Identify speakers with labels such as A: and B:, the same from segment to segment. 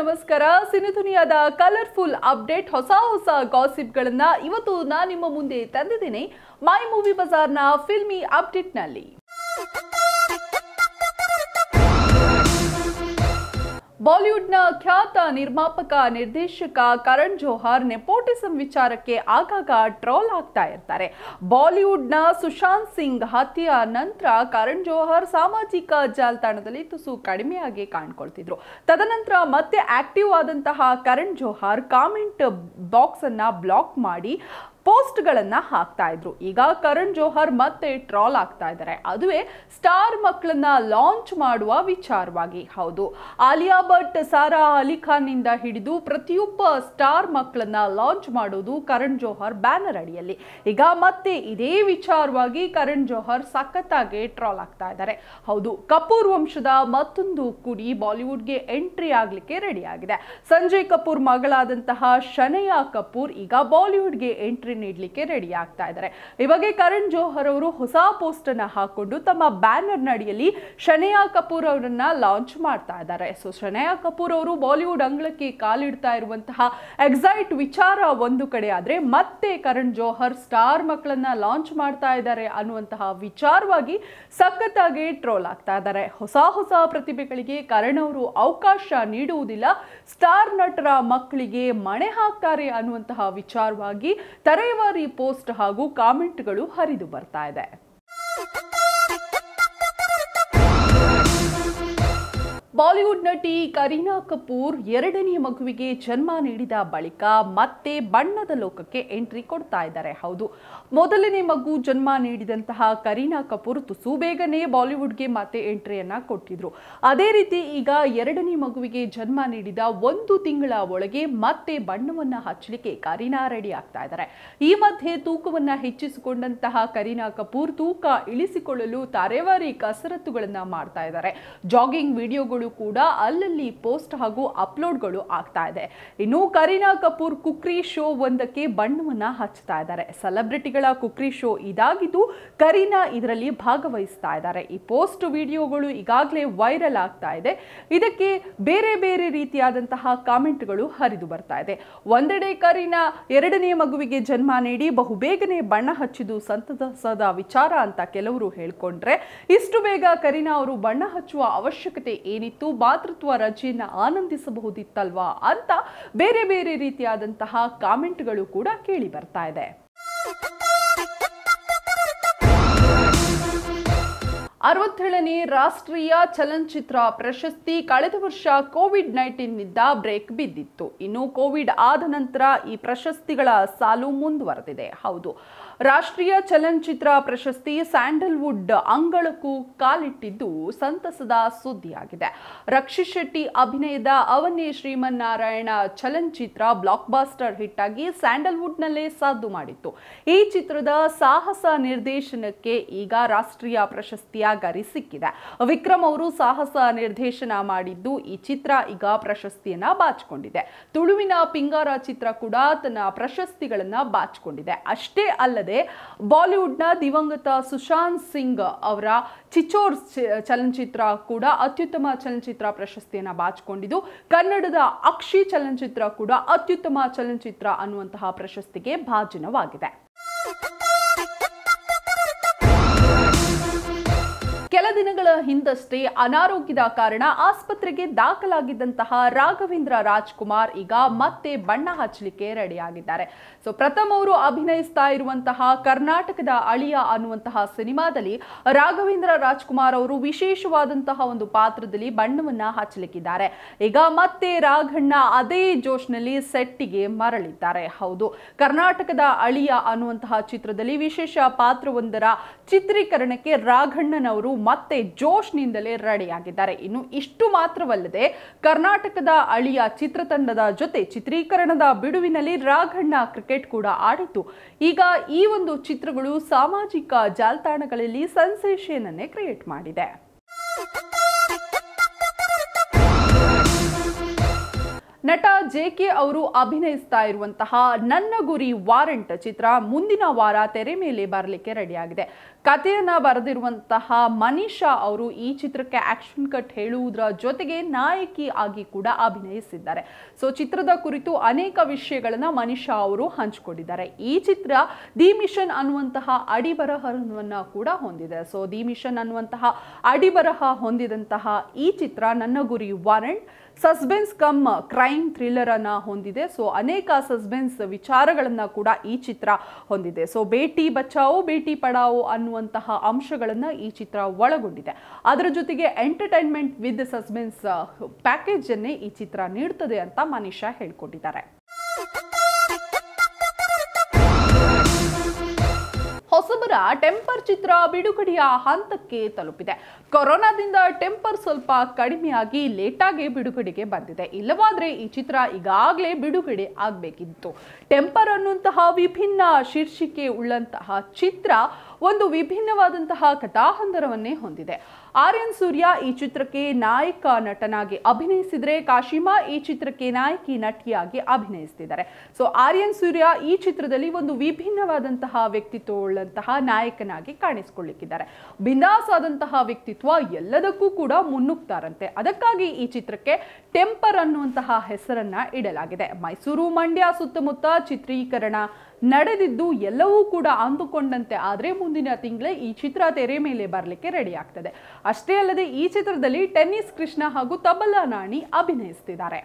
A: ನಮಸ್ಕಾರ ಸಿನಿಧುನಿಯಾದ colourful update ಹೊಸ ಹೊಸ ಗಾಸಿಪ್ಗಳನ್ನು ಇವತ್ತು ನಾನು ನಿಮ್ಮ ಮುಂದೆ ತಂದಿದ್ದೀನಿ ಮೈ ಮೂವಿ ಬಜಾರ್ನ ಫಿಲ್ಮಿ ಅಪ್ಡೇಟ್ನಲ್ಲಿ ಬಾಲಿವುಡ್ನ ಖ್ಯಾತ ನಿರ್ಮಾಪಕ ನಿರ್ದೇಶಕ ಕರಣ್ ಜೋಹರ್ ನೆಪೋಟಿಸಂ ವಿಚಾರಕ್ಕೆ ಆಗಾಗ ಟ್ರೋಲ್ ಆಗ್ತಾ ಇರ್ತಾರೆ ಬಾಲಿವುಡ್ನ ಸುಶಾಂತ್ ಸಿಂಗ್ ಹತ್ಯೆಯ ನಂತರ ಕರಣ್ ಜೋಹರ್ ಸಾಮಾಜಿಕ ಜಾಲತಾಣದಲ್ಲಿ ತುಸು ಕಡಿಮೆಯಾಗಿ ಕಾಣ್ಕೊಳ್ತಿದ್ರು ತದನಂತರ ಮತ್ತೆ ಆಕ್ಟಿವ್ ಆದಂತಹ ಕರಣ್ ಜೋಹರ್ ಕಾಮೆಂಟ್ ಬಾಕ್ಸ್ ಅನ್ನ ಬ್ಲಾಕ್ ಮಾಡಿ ಪೋಸ್ಟ್ಗಳನ್ನು ಹಾಕ್ತಾ ಇದ್ರು ಈಗ ಕರಣ್ ಜೋಹರ್ ಮತ್ತೆ ಟ್ರಾಲ್ ಆಗ್ತಾ ಇದ್ದಾರೆ ಅದುವೇ ಸ್ಟಾರ್ ಮಕ್ಕಳನ್ನ ಲಾಂಚ್ ಮಾಡುವ ವಿಚಾರವಾಗಿ ಹೌದು ಆಲಿಯಾ ಭಟ್ ಸಾರಾ ಅಲಿ ಖಾನ್ ನಿಂದ ಹಿಡಿದು ಪ್ರತಿಯೊಬ್ಬ ಸ್ಟಾರ್ ಮಕ್ಕಳನ್ನ ಲಾಂಚ್ ಮಾಡೋದು ಕರಣ್ ಜೋಹರ್ ಬ್ಯಾನರ್ ಅಡಿಯಲ್ಲಿ ಈಗ ಮತ್ತೆ ಇದೇ ವಿಚಾರವಾಗಿ ಕರಣ್ ಜೋಹರ್ ಸಖತ್ತಾಗಿ ಟ್ರಾಲ್ ಆಗ್ತಾ ಇದ್ದಾರೆ ಹೌದು ಕಪೂರ್ ವಂಶದ ಮತ್ತೊಂದು ಕುಡಿ ಬಾಲಿವುಡ್ಗೆ ಎಂಟ್ರಿ ಆಗಲಿಕ್ಕೆ ರೆಡಿ ಆಗಿದೆ ಸಂಜಯ್ ಕಪೂರ್ ಮಗಳಾದಂತಹ ಶನಯಾ ಕಪೂರ್ ಈಗ ಬಾಲಿವುಡ್ಗೆ ಎಂಟ್ರಿ ಎಂಟ್ರಿ ನೀಡಲಿಕ್ಕೆ ರೆಡಿ ಆಗ್ತಾ ಇದ್ದಾರೆ ಇವಾಗ ಕರಣ್ ಜೋಹರ್ ಅವರು ಹೊಸ ಪೋಸ್ಟ್ ಅನ್ನ ಹಾಕೊಂಡು ತಮ್ಮ ಬ್ಯಾನರ್ ನಡಿಯಲ್ಲಿ ಶನಯಾ ಕಪೂರ್ ಅವರನ್ನ ಲಾಂಚ್ ಮಾಡ್ತಾ ಇದ್ದಾರೆ ಸೊ ಶನಯಾ ಕಪೂರ್ ಅವರು ಬಾಲಿವುಡ್ ಅಂಗಳಕ್ಕೆ ಕಾಲಿಡ್ತಾ ಇರುವಂತಹ ಎಕ್ಸೈಟ್ ವಿಚಾರ ಒಂದು ಕಡೆ ಆದ್ರೆ ಮತ್ತೆ ಕರಣ್ ಜೋಹರ್ ಸ್ಟಾರ್ ಮಕ್ಕಳನ್ನ ಲಾಂಚ್ ಮಾಡ್ತಾ ಇದ್ದಾರೆ ಅನ್ನುವಂತಹ ವಿಚಾರವಾಗಿ ಸಖತ್ತಾಗಿ ಟ್ರೋಲ್ ಆಗ್ತಾ ಇದ್ದಾರೆ ಹೊಸ ಹೊಸ ಪ್ರತಿಭೆಗಳಿಗೆ ಕರಣ್ ಅವರು ಅವಕಾಶ ನೀಡುವುದಿಲ್ಲ ಸ್ಟಾರ್ ನಟರ ಮಕ್ಕಳಿಗೆ ಮಣೆ ಹಾಕ್ತಾರೆ ಅನ್ನುವಂತಹ ವಿಚಾರವಾಗಿ ತರ ಹೊಳೆಯುವ ಪೋಸ್ಟ್ ಹಾಗೂ ಕಾಮೆಂಟ್ಗಳು ಹರಿದು ಬರ್ತಾ ಇದೆ ಬಾಲಿವುಡ್ ನಟಿ ಕರೀನಾ ಕಪೂರ್ ಎರಡನೇ ಮಗುವಿಗೆ ಜನ್ಮ ನೀಡಿದ ಬಳಿಕ ಮತ್ತೆ ಬಣ್ಣದ ಲೋಕಕ್ಕೆ ಎಂಟ್ರಿ ಕೊಡ್ತಾ ಇದ್ದಾರೆ ಹೌದು ಮೊದಲನೇ ಮಗು ಜನ್ಮ ನೀಡಿದಂತಹ ಕರೀನಾ ಕಪೂರ್ ತುಸು ಬೇಗನೆ ಬಾಲಿವುಡ್ಗೆ ಮತ್ತೆ ಎಂಟ್ರಿಯನ್ನ ಕೊಟ್ಟಿದ್ರು ಅದೇ ರೀತಿ ಈಗ ಎರಡನೇ ಮಗುವಿಗೆ ಜನ್ಮ ನೀಡಿದ ಒಂದು ತಿಂಗಳ ಒಳಗೆ ಮತ್ತೆ ಬಣ್ಣವನ್ನ ಹಚ್ಚಲಿಕ್ಕೆ ಕರೀನಾ ರೆಡಿ ಆಗ್ತಾ ಇದ್ದಾರೆ ಈ ಮಧ್ಯೆ ತೂಕವನ್ನು ಹೆಚ್ಚಿಸಿಕೊಂಡಂತಹ ಕರೀನಾ ಕಪೂರ್ ತೂಕ ಇಳಿಸಿಕೊಳ್ಳಲು ತರೇವಾರಿ ಕಸರತ್ತುಗಳನ್ನ ಮಾಡ್ತಾ ಇದ್ದಾರೆ ಜಾಗಿಂಗ್ ವಿಡಿಯೋಗಳು ಕೂಡ ಅಲ್ಲಲ್ಲಿ ಪೋಸ್ಟ್ ಹಾಗೂ ಅಪ್ಲೋಡ್ಗಳು ಆಗ್ತಾ ಇದೆ ಇನ್ನು ಕರೀನಾ ಕಪೂರ್ ಕುಕ್ರಿ ಶೋ ಒಂದಕ್ಕೆ ಬಣ್ಣವನ್ನು ಹಚ್ಚುತ್ತಾ ಇದ್ದಾರೆ ಸೆಲೆಬ್ರಿಟಿಗಳ ಕುಕ್ರಿ ಶೋ ಇದಾಗಿದ್ದು ಕರೀನಾ ಇದರಲ್ಲಿ ಭಾಗವಹಿಸ್ತಾ ಇದ್ದಾರೆ ಈ ಪೋಸ್ಟ್ ವಿಡಿಯೋಗಳು ಈಗಾಗಲೇ ವೈರಲ್ ಆಗ್ತಾ ಇದೆ ಇದಕ್ಕೆ ಬೇರೆ ಬೇರೆ ರೀತಿಯಾದಂತಹ ಕಾಮೆಂಟ್ಗಳು ಹರಿದು ಬರ್ತಾ ಇದೆ ಒಂದೆಡೆ ಕರೀನಾ ಎರಡನೇ ಮಗುವಿಗೆ ಜನ್ಮ ನೀಡಿ ಬಹುಬೇಗನೆ ಬಣ್ಣ ಹಚ್ಚಿದ್ದು ಸಂತಸದ ವಿಚಾರ ಅಂತ ಕೆಲವರು ಹೇಳ್ಕೊಂಡ್ರೆ ಇಷ್ಟು ಬೇಗ ಕರೀನಾ ಅವರು ಬಣ್ಣ ಹಚ್ಚುವ ಅವಶ್ಯಕತೆ ಏನಿತ್ತು ಇತ್ತು ಮಾತೃತ್ವ ರಜೆಯನ್ನ ಆನಂದಿಸಬಹುದಿತ್ತಲ್ವಾ ಅಂತ ಬೇರೆ ಬೇರೆ ರೀತಿಯಾದಂತಹ ಕಾಮೆಂಟ್ಗಳು ಕೂಡ ಕೇಳಿ ಬರ್ತಾ ಇದೆ ಅರವತ್ತೇಳನೇ ರಾಷ್ಟ್ರೀಯ ಚಲನಚಿತ್ರ ಪ್ರಶಸ್ತಿ ಕಳೆದ ವರ್ಷ ಕೋವಿಡ್ ನೈನ್ಟೀನ್ನಿಂದ ಬ್ರೇಕ್ ಬಿದ್ದಿತ್ತು ಇನ್ನು ಕೋವಿಡ್ ಆದ ನಂತರ ಈ ಪ್ರಶಸ್ತಿಗಳ ಸಾಲು ಮುಂದುವರೆದಿದೆ ಹೌದು ರಾಷ್ಟ್ರೀಯ ಚಲನಚಿತ್ರ ಪ್ರಶಸ್ತಿ ಸ್ಯಾಂಡಲ್ವುಡ್ ಅಂಗಳಕ್ಕೂ ಕಾಲಿಟ್ಟಿದ್ದು ಸಂತಸದ ಸುದ್ದಿಯಾಗಿದೆ ರಕ್ಷಿ ಶೆಟ್ಟಿ ಅಭಿನಯದ ಅವನೇ ಶ್ರೀಮನ್ನಾರಾಯಣ ಚಲನಚಿತ್ರ ಬ್ಲಾಕ್ ಬಾಸ್ಟರ್ ಹಿಟ್ ಆಗಿ ಸ್ಯಾಂಡಲ್ವುಡ್ನಲ್ಲೇ ಸಾಧು ಮಾಡಿತ್ತು ಈ ಚಿತ್ರದ ಸಾಹಸ ನಿರ್ದೇಶನಕ್ಕೆ ಈಗ ರಾಷ್ಟ್ರೀಯ ಪ್ರಶಸ್ತಿಯ ಗರಿ ಸಿಕ್ಕಿದೆ ವಿಕ್ರಮ್ ಅವರು ಸಾಹಸ ನಿರ್ದೇಶನ ಮಾಡಿದ್ದು ಈ ಚಿತ್ರ ಈಗ ಪ್ರಶಸ್ತಿಯನ್ನ ಬಾಚಿಕೊಂಡಿದೆ ತುಳುವಿನ ಪಿಂಗಾರ ಚಿತ್ರ ಕೂಡ ತನ್ನ ಪ್ರಶಸ್ತಿಗಳನ್ನ ಬಾಚಿಕೊಂಡಿದೆ ಅಷ್ಟೇ ಅಲ್ಲದೆ ಬಾಲಿವುಡ್ನ ದಿವಂಗತ ಸುಶಾಂತ್ ಸಿಂಗ್ ಅವರ ಚಿಚೋರ್ ಚಲನಚಿತ್ರ ಕೂಡ ಅತ್ಯುತ್ತಮ ಚಲನಚಿತ್ರ ಪ್ರಶಸ್ತಿಯನ್ನ ಬಾಚಿಕೊಂಡಿದ್ದು ಕನ್ನಡದ ಅಕ್ಷಿ ಚಲನಚಿತ್ರ ಕೂಡ ಅತ್ಯುತ್ತಮ ಚಲನಚಿತ್ರ ಅನ್ನುವಂತಹ ಪ್ರಶಸ್ತಿಗೆ ಭಾಜನವಾಗಿದೆ ಕೆಲ ದಿನಗಳ ಹಿಂದಷ್ಟೇ ಅನಾರೋಗ್ಯದ ಕಾರಣ ಆಸ್ಪತ್ರೆಗೆ ದಾಖಲಾಗಿದ್ದಂತಹ ರಾಘವೇಂದ್ರ ರಾಜ್ಕುಮಾರ್ ಈಗ ಮತ್ತೆ ಬಣ್ಣ ಹಚ್ಚಲಿಕ್ಕೆ ರೆಡಿಯಾಗಿದ್ದಾರೆ ಸೊ ಪ್ರಥಮ ಅವರು ಅಭಿನಯಿಸ್ತಾ ಇರುವಂತಹ ಕರ್ನಾಟಕದ ಅಳಿಯ ಅನ್ನುವಂತಹ ಸಿನಿಮಾದಲ್ಲಿ ರಾಘವೇಂದ್ರ ರಾಜ್ಕುಮಾರ್ ಅವರು ವಿಶೇಷವಾದಂತಹ ಒಂದು ಪಾತ್ರದಲ್ಲಿ ಬಣ್ಣವನ್ನ ಹಚ್ಚಲಿಕ್ಕಿದ್ದಾರೆ ಈಗ ಮತ್ತೆ ರಾಘಣ್ಣ ಅದೇ ಜೋಶ್ನಲ್ಲಿ ಸೆಟ್ಟಿಗೆ ಮರಳಿದ್ದಾರೆ ಹೌದು ಕರ್ನಾಟಕದ ಅಳಿಯ ಅನ್ನುವಂತಹ ಚಿತ್ರದಲ್ಲಿ ವಿಶೇಷ ಪಾತ್ರವೊಂದರ ಚಿತ್ರೀಕರಣಕ್ಕೆ ರಾಘಣ್ಣನವರು ಮತ್ತೆ ಜೋಶ್ನಿಂದಲೇ ರೆಡಿಯಾಗಿದ್ದಾರೆ ಇನ್ನು ಇಷ್ಟು ಮಾತ್ರವಲ್ಲದೆ ಕರ್ನಾಟಕದ ಅಳಿಯ ಚಿತ್ರತಂಡದ ಜೊತೆ ಚಿತ್ರೀಕರಣದ ಬಿಡುವಿನಲ್ಲಿ ರಾಘಣ್ಣ ಕ್ರಿಕೆಟ್ ಕೂಡ ಆಡಿತು ಈಗ ಈ ಒಂದು ಚಿತ್ರಗಳು ಸಾಮಾಜಿಕ ಜಾಲತಾಣಗಳಲ್ಲಿ ಸೆನ್ಸೇಷನ್ ಅನ್ನೇ ಕ್ರಿಯೇಟ್ ಮಾಡಿದೆ ನಟ ಜೆ ಕೆ ಅವರು ಅಭಿನಯಿಸ್ತಾ ಇರುವಂತಹ ನನ್ನ ಗುರಿ ವಾರೆಂಟ್ ಚಿತ್ರ ಮುಂದಿನ ವಾರ ತೆರೆ ಮೇಲೆ ಬರಲಿಕ್ಕೆ ರೆಡಿಯಾಗಿದೆ ಕಥೆಯನ್ನು ಬರೆದಿರುವಂತಹ ಮನೀಷಾ ಅವರು ಈ ಚಿತ್ರಕ್ಕೆ ಆಕ್ಷನ್ ಕಟ್ ಹೇಳುವುದರ ಜೊತೆಗೆ ನಾಯಕಿ ಆಗಿ ಕೂಡ ಅಭಿನಯಿಸಿದ್ದಾರೆ ಸೊ ಚಿತ್ರದ ಕುರಿತು ಅನೇಕ ವಿಷಯಗಳನ್ನು ಮನೀಷಾ ಅವರು ಹಂಚಿಕೊಂಡಿದ್ದಾರೆ ಈ ಚಿತ್ರ ದಿ ಮಿಷನ್ ಅನ್ನುವಂತಹ ಅಡಿಬರಹವನ್ನು ಕೂಡ ಹೊಂದಿದೆ ಸೊ ದಿ ಮಿಷನ್ ಅನ್ನುವಂತಹ ಅಡಿಬರಹ ಹೊಂದಿದಂತಹ ಈ ಚಿತ್ರ ನನ್ನ ಗುರಿ warrant suspense cum crime thriller ಅನ್ನ ಹೊಂದಿದೆ ಸೊ ಅನೇಕ ಸಸ್ಪೆನ್ಸ್ ವಿಚಾರಗಳನ್ನು ಕೂಡ ಈ ಚಿತ್ರ ಹೊಂದಿದೆ ಸೊ ಬೇಟಿ ಬಚಾವೋ ಬೇಟಿ ಪಡಾವೋ ಅನ್ನುವ ಎನ್ನುವಂತಹ ಅಂಶಗಳನ್ನು ಈ ಚಿತ್ರ ಒಳಗೊಂಡಿದೆ ಅದರ ಜೊತೆಗೆ ಎಂಟರ್ಟೈನ್ಮೆಂಟ್ ವಿತ್ ಸಸ್ಪೆನ್ಸ್ ಪ್ಯಾಕೇಜ್ ಈ ಚಿತ್ರ ನೀಡುತ್ತದೆ ಅಂತ ಮನೀಷಾ ಹೇಳಿಕೊಂಡಿದ್ದಾರೆ ಹೊಸಬರ ಟೆಂಪರ್ ಚಿತ್ರ ಬಿಡುಗಡೆಯ ಹಂತಕ್ಕೆ ತಲುಪಿದೆ ಕೊರೋನಾದಿಂದ ಟೆಂಪರ್ ಸ್ವಲ್ಪ ಕಡಿಮೆಯಾಗಿ ಲೇಟಾಗಿ ಬಿಡುಗಡೆಗೆ ಬಂದಿದೆ ಇಲ್ಲವಾದ್ರೆ ಈ ಚಿತ್ರ ಈಗಾಗಲೇ ಬಿಡುಗಡೆ ಆಗಬೇಕಿತ್ತು ಟೆಂಪರ್ ಅನ್ನುವಂತಹ ವಿಭಿನ್ನ ಶೀರ್ಷಿಕೆ ಉಳ್ಳಂತಹ ಚಿತ್ರ ಒಂದು ವಿಭಿನ್ನವಾದಂತಹ ಕಥಾಹಂದರವನ್ನೇ ಹೊಂದಿದೆ ಆರ್ಯನ್ ಸೂರ್ಯ ಈ ಚಿತ್ರಕ್ಕೆ ನಾಯಕ ನಟನಾಗಿ ಅಭಿನಯಿಸಿದರೆ ಕಾಶಿಮಾ ಈ ಚಿತ್ರಕ್ಕೆ ನಾಯಕಿ ನಟಿಯಾಗಿ ಅಭಿನಯಿಸ್ತಿದ್ದಾರೆ ಸೊ ಆರ್ಯನ್ ಸೂರ್ಯ ಈ ಚಿತ್ರದಲ್ಲಿ ಒಂದು ವಿಭಿನ್ನವಾದಂತಹ ವ್ಯಕ್ತಿತ್ವ ಉಳ್ಳಂತಹ ನಾಯಕನಾಗಿ ಕಾಣಿಸ್ಕೊಳ್ಳಿಕ್ಕಿದ್ದಾರೆ ಬಿಂದಾಸ್ ಆದಂತಹ ವ್ಯಕ್ತಿತ್ವ ಎಲ್ಲದಕ್ಕೂ ಕೂಡ ಮುನ್ನುಗ್ತಾರಂತೆ ಅದಕ್ಕಾಗಿ ಈ ಚಿತ್ರಕ್ಕೆ ಟೆಂಪರ್ ಅನ್ನುವಂತಹ ಹೆಸರನ್ನ ಇಡಲಾಗಿದೆ ಮೈಸೂರು ಮಂಡ್ಯ ಸುತ್ತಮುತ್ತ ಚಿತ್ರೀಕರಣ ನಡೆದಿದ್ದು ಎಲ್ಲವೂ ಕೂಡ ಅಂದುಕೊಂಡಂತೆ ಆದರೆ ಮುಂದಿನ ತಿಂಗಳೇ ಈ ಚಿತ್ರ ತೆರೆ ಮೇಲೆ ಬರಲಿಕ್ಕೆ ರೆಡಿ ಆಗ್ತದೆ ಅಷ್ಟೇ ಅಲ್ಲದೆ ಈ ಚಿತ್ರದಲ್ಲಿ ಟೆನ್ನಿಸ್ ಕೃಷ್ಣ ಹಾಗೂ ತಬಲಾ ನಾಣಿ ಅಭಿನಯಿಸ್ತಿದ್ದಾರೆ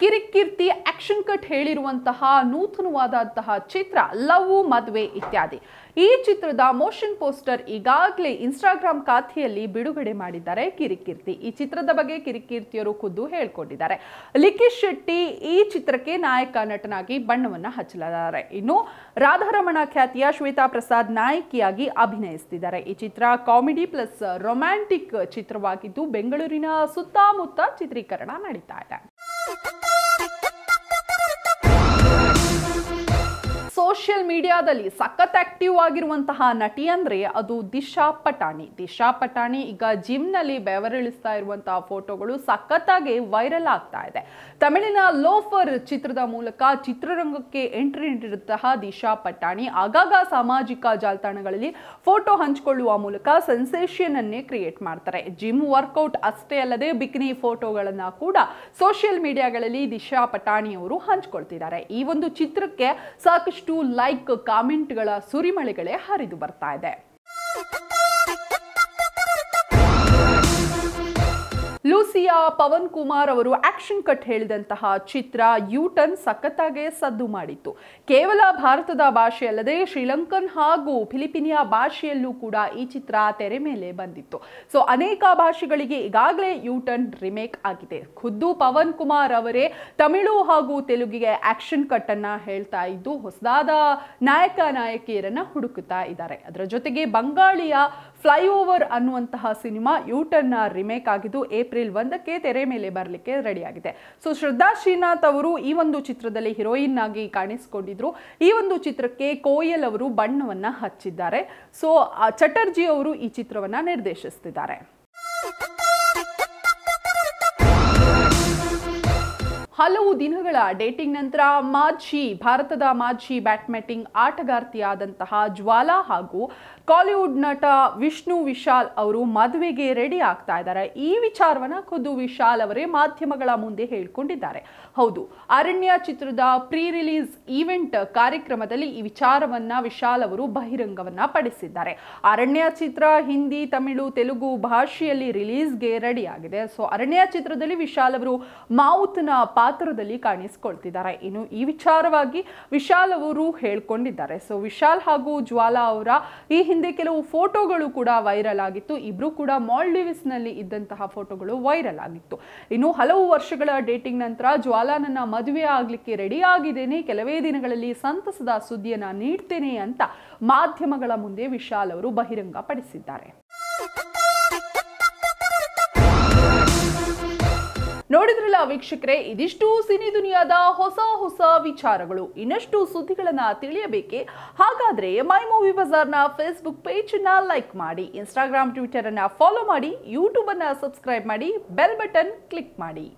A: ಕಿರಿಕೀರ್ತಿ ಆಕ್ಷನ್ ಕಟ್ ಹೇಳಿರುವಂತಹ ನೂತನವಾದಂತಹ ಚಿತ್ರ ಲವ್ ಮದುವೆ ಇತ್ಯಾದಿ ಈ ಚಿತ್ರದ ಮೋಷನ್ ಪೋಸ್ಟರ್ ಈಗಾಗಲೇ ಇನ್ಸ್ಟಾಗ್ರಾಮ್ ಖಾತೆಯಲ್ಲಿ ಬಿಡುಗಡೆ ಮಾಡಿದ್ದಾರೆ ಕಿರಿಕೀರ್ತಿ ಈ ಚಿತ್ರದ ಬಗ್ಗೆ ಕಿರಿಕೀರ್ತಿಯರು ಖುದ್ದು ಹೇಳ್ಕೊಂಡಿದ್ದಾರೆ ಲಿಖಿತ್ ಶೆಟ್ಟಿ ಈ ಚಿತ್ರಕ್ಕೆ ನಾಯಕ ನಟನಾಗಿ ಬಣ್ಣವನ್ನು ಹಚ್ಚಲಿದ್ದಾರೆ ಇನ್ನು ರಾಧಾರಮಣ ಖ್ಯಾತಿಯ ಶ್ವೇತಾ ಪ್ರಸಾದ್ ನಾಯಕಿಯಾಗಿ ಅಭಿನಯಿಸುತ್ತಿದ್ದಾರೆ ಈ ಚಿತ್ರ ಕಾಮಿಡಿ ಪ್ಲಸ್ ರೊಮ್ಯಾಂಟಿಕ್ ಚಿತ್ರವಾಗಿದ್ದು ಬೆಂಗಳೂರಿನ ಸುತ್ತಮುತ್ತ ಚಿತ್ರೀಕರಣ ನಡೀತಾ ಇದೆ ಮೀಡಿಯಾದಲ್ಲಿ ಸಖತ್ ಆಕ್ಟಿವ್ ಆಗಿರುವಂತಹ ನಟಿ ಅಂದರೆ ಅದು ದಿಶಾ ಪಟಾಣಿ ದಿಶಾ ಪಟಾಣಿ ಈಗ ಜಿಮ್ನಲ್ಲಿ ಬೆವರಿಳಿಸ್ತಾ ಇರುವಂತಹ ಫೋಟೋಗಳು ಸಖತ್ತಾಗಿ ವೈರಲ್ ಆಗ್ತಾ ಇದೆ ತಮಿಳಿನ ಲೋಫರ್ ಚಿತ್ರದ ಮೂಲಕ ಚಿತ್ರರಂಗಕ್ಕೆ ಎಂಟ್ರಿ ನೀಡಿರುವಂತಹ ದಿಶಾ ಪಟಾಣಿ ಆಗಾಗ ಸಾಮಾಜಿಕ ಜಾಲತಾಣಗಳಲ್ಲಿ ಫೋಟೋ ಹಂಚಿಕೊಳ್ಳುವ ಮೂಲಕ ಸೆನ್ಸೇಷನ್ ಅನ್ನೇ ಕ್ರಿಯೇಟ್ ಮಾಡ್ತಾರೆ ಜಿಮ್ ವರ್ಕೌಟ್ ಅಷ್ಟೇ ಅಲ್ಲದೆ ಬಿಕಿನಿ ಫೋಟೋಗಳನ್ನು ಕೂಡ ಸೋಷಿಯಲ್ ಮೀಡಿಯಾಗಳಲ್ಲಿ ದಿಶಾ ಪಟಾಣಿ ಅವರು ಹಂಚ್ಕೊಳ್ತಿದ್ದಾರೆ ಈ ಒಂದು ಚಿತ್ರಕ್ಕೆ ಸಾಕಷ್ಟು ಲೈಕ್ ಲೈಕ್ ಕಾಮೆಂಟ್ಗಳ ಸುರಿಮಳೆಗಳೇ ಹರಿದು ಬರ್ತಾ ಇದೆ ಪವನ್ ಕುಮಾರ್ ಅವರು ಆಕ್ಷನ್ ಕಟ್ ಹೇಳಿದಂತಹ ಚಿತ್ರ ಯೂಟರ್ನ್ ಸಖತ್ತಾಗೆ ಸದ್ದು ಮಾಡಿತ್ತು ಕೇವಲ ಭಾರತದ ಭಾಷೆ ಅಲ್ಲದೆ ಶ್ರೀಲಂಕನ್ ಹಾಗೂ ಫಿಲಿಪಿನಿಯಾ ಭಾಷೆಯಲ್ಲೂ ಕೂಡ ಈ ಚಿತ್ರ ತೆರೆ ಮೇಲೆ ಬಂದಿತ್ತು ಸೊ ಅನೇಕ ಭಾಷೆಗಳಿಗೆ ಈಗಾಗಲೇ ಯೂಟನ್ ರಿಮೇಕ್ ಆಗಿದೆ ಖುದ್ದು ಪವನ್ ಕುಮಾರ್ ಅವರೇ ತಮಿಳು ಹಾಗೂ ತೆಲುಗಿಗೆ ಆಕ್ಷನ್ ಕಟ್ ಅನ್ನ ಹೇಳ್ತಾ ಇದ್ದು ಹೊಸದಾದ ನಾಯಕ ನಾಯಕಿಯರನ್ನ ಹುಡುಕುತ್ತಾ ಇದ್ದಾರೆ ಅದರ ಜೊತೆಗೆ ಬಂಗಾಳಿಯ ಫ್ಲೈಓವರ್ ಅನ್ನುವಂತಹ ಸಿನಿಮಾ ನ ರಿಮೇಕ್ ಆಗಿದ್ದು ಏಪ್ರಿಲ್ ಒಂದಕ್ಕೆ ತೆರೆ ಮೇಲೆ ಬರಲಿಕ್ಕೆ ರೆಡಿಯಾಗಿದೆ ಸೊ ಶ್ರದ್ಧಾ ಶ್ರೀನಾಥ್ ಅವರು ಈ ಒಂದು ಚಿತ್ರದಲ್ಲಿ ಹೀರೋಯಿನ್ ಆಗಿ ಕಾಣಿಸಿಕೊಂಡಿದ್ರು ಈ ಒಂದು ಚಿತ್ರಕ್ಕೆ ಕೋಯಲ್ ಅವರು ಬಣ್ಣವನ್ನು ಹಚ್ಚಿದ್ದಾರೆ ಸೊ ಚಟರ್ಜಿ ಅವರು ಈ ಚಿತ್ರವನ್ನು ನಿರ್ದೇಶಿಸುತ್ತಿದ್ದಾರೆ ಹಲವು ದಿನಗಳ ಡೇಟಿಂಗ್ ನಂತರ ಮಾಜಿ ಭಾರತದ ಮಾಜಿ ಬ್ಯಾಟ್ಮೆಟಿಂಗ್ ಆಟಗಾರ್ತಿಯಾದಂತಹ ಜ್ವಾಲಾ ಹಾಗೂ ಕಾಲಿವುಡ್ ನಟ ವಿಷ್ಣು ವಿಶಾಲ್ ಅವರು ಮದುವೆಗೆ ರೆಡಿ ಆಗ್ತಾ ಇದ್ದಾರೆ ಈ ವಿಚಾರವನ್ನು ಖುದ್ದು ವಿಶಾಲ್ ಅವರೇ ಮಾಧ್ಯಮಗಳ ಮುಂದೆ ಹೇಳಿಕೊಂಡಿದ್ದಾರೆ ಹೌದು ಅರಣ್ಯ ಚಿತ್ರದ ಪ್ರೀ ರಿಲೀಸ್ ಈವೆಂಟ್ ಕಾರ್ಯಕ್ರಮದಲ್ಲಿ ಈ ವಿಚಾರವನ್ನ ವಿಶಾಲ್ ಅವರು ಬಹಿರಂಗವನ್ನ ಪಡಿಸಿದ್ದಾರೆ ಅರಣ್ಯ ಚಿತ್ರ ಹಿಂದಿ ತಮಿಳು ತೆಲುಗು ಭಾಷೆಯಲ್ಲಿ ರಿಲೀಸ್ಗೆ ರೆಡಿ ಆಗಿದೆ ಸೊ ಅರಣ್ಯ ಚಿತ್ರದಲ್ಲಿ ವಿಶಾಲ್ ಅವರು ಮಾವುತನ ಪಾತ್ರ ಆತುರದಲ್ಲಿ ಕಾಣಿಸ್ಕೊಳ್ತಿದ್ದಾರೆ ಇನ್ನು ಈ ವಿಚಾರವಾಗಿ ವಿಶಾಲ್ ಅವರು ಹೇಳ್ಕೊಂಡಿದ್ದಾರೆ ಸೊ ವಿಶಾಲ್ ಹಾಗೂ ಜ್ವಾಲಾ ಅವರ ಈ ಹಿಂದೆ ಕೆಲವು ಫೋಟೋಗಳು ಕೂಡ ವೈರಲ್ ಆಗಿತ್ತು ಇಬ್ರು ಕೂಡ ನಲ್ಲಿ ಇದ್ದಂತಹ ಫೋಟೋಗಳು ವೈರಲ್ ಆಗಿತ್ತು ಇನ್ನು ಹಲವು ವರ್ಷಗಳ ಡೇಟಿಂಗ್ ನಂತರ ಜ್ವಾಲಾ ನನ್ನ ಮದುವೆ ಆಗಲಿಕ್ಕೆ ರೆಡಿ ಆಗಿದ್ದೇನೆ ಕೆಲವೇ ದಿನಗಳಲ್ಲಿ ಸಂತಸದ ಸುದ್ದಿಯನ್ನು ನೀಡ್ತೇನೆ ಅಂತ ಮಾಧ್ಯಮಗಳ ಮುಂದೆ ವಿಶಾಲ್ ಅವರು ಬಹಿರಂಗಪಡಿಸಿದ್ದಾರೆ ನೋಡಿದ್ರಲ್ಲ ವೀಕ್ಷಕರೇ ಇದಿಷ್ಟು ಸಿನಿ ದುನಿಯಾದ ಹೊಸ ಹೊಸ ವಿಚಾರಗಳು ಇನ್ನಷ್ಟು ಸುದ್ದಿಗಳನ್ನ ತಿಳಿಯಬೇಕೆ ಹಾಗಾದ್ರೆ ಮೈ ಮೂವಿ ಬಜಾರ್ನ ಫೇಸ್ಬುಕ್ ಪೇಜ್ ನ ಲೈಕ್ ಮಾಡಿ ಇನ್ಸ್ಟಾಗ್ರಾಮ್ ಟ್ವಿಟರ್ ಅನ್ನ ಫಾಲೋ ಮಾಡಿ ಯೂಟ್ಯೂಬ್ ಅನ್ನ ಸಬ್ಸ್ಕ್ರೈಬ್ ಮಾಡಿ ಬೆಲ್ ಬಟನ್ ಕ್ಲಿಕ್ ಮಾಡಿ